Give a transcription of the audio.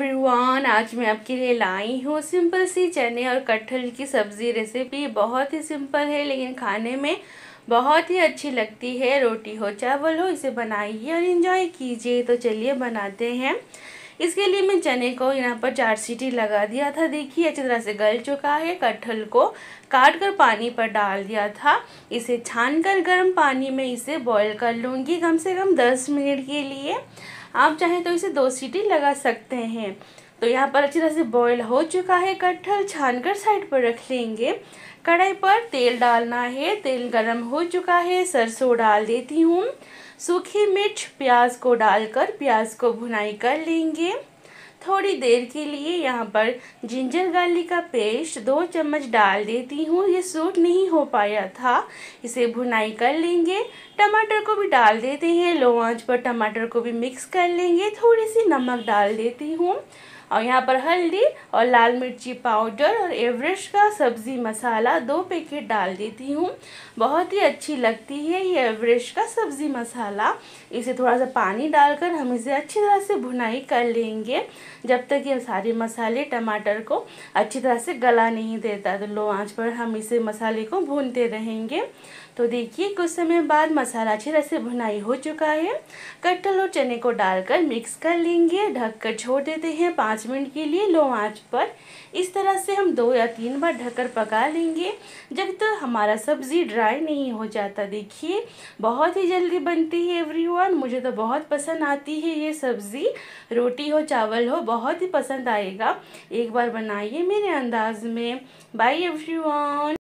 everyone आज मैं आपके लिए लाई हूँ सिंपल सी चने और कटहल की सब्ज़ी रेसिपी बहुत ही सिंपल है लेकिन खाने में बहुत ही अच्छी लगती है रोटी हो चावल हो इसे बनाइए और इन्जॉय कीजिए तो चलिए बनाते हैं इसके लिए मैं चने को यहाँ पर चार सीटी लगा दिया था देखिए अच्छी तरह से गल चुका है कटहल को काट कर पानी पर डाल दिया था इसे छान कर गर्म पानी में इसे बॉईल कर लूँगी कम से कम दस मिनट के लिए आप चाहें तो इसे दो सीटी लगा सकते हैं तो यहाँ पर अच्छी तरह से बॉईल हो चुका है कटहल छानकर साइड पर रख लेंगे कढ़ाई पर तेल डालना है तेल गरम हो चुका है सरसों डाल देती हूँ सूखी मिर्च प्याज को डालकर प्याज को भुनाई कर लेंगे थोड़ी देर के लिए यहाँ पर जिंजर गार्लिक का पेस्ट दो चम्मच डाल देती हूँ ये सूट नहीं हो पाया था इसे भुनाई कर लेंगे टमाटर को भी डाल देते हैं लो आंच पर टमाटर को भी मिक्स कर लेंगे थोड़ी सी नमक डाल देती हूँ और यहाँ पर हल्दी और लाल मिर्ची पाउडर और एवरेस्ट का सब्ज़ी मसाला दो पैकेट डाल देती हूँ बहुत ही अच्छी लगती है ये एवरेस्ट का सब्ज़ी मसाला इसे थोड़ा सा पानी डालकर हम इसे अच्छी तरह से भुनाई कर लेंगे जब तक ये सारे मसाले टमाटर को अच्छी तरह से गला नहीं देता तो लो आँच पर हम इसे मसाले को भूनते रहेंगे तो देखिए कुछ समय बाद मसाला अच्छी तरह से भुनाई हो चुका है कटल और चने को डालकर मिक्स कर लेंगे ढककर छोड़ देते हैं पाँच पाँच मिनट के लिए लो आँच पर इस तरह से हम दो या तीन बार ढककर पका लेंगे जब तक तो हमारा सब्ज़ी ड्राई नहीं हो जाता देखिए बहुत ही जल्दी बनती है एवरीवन मुझे तो बहुत पसंद आती है ये सब्ज़ी रोटी हो चावल हो बहुत ही पसंद आएगा एक बार बनाइए मेरे अंदाज में बाय एवरी